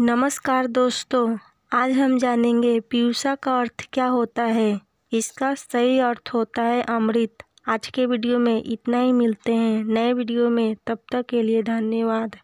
नमस्कार दोस्तों आज हम जानेंगे पीयूषा का अर्थ क्या होता है इसका सही अर्थ होता है अमृत आज के वीडियो में इतना ही मिलते हैं नए वीडियो में तब तक के लिए धन्यवाद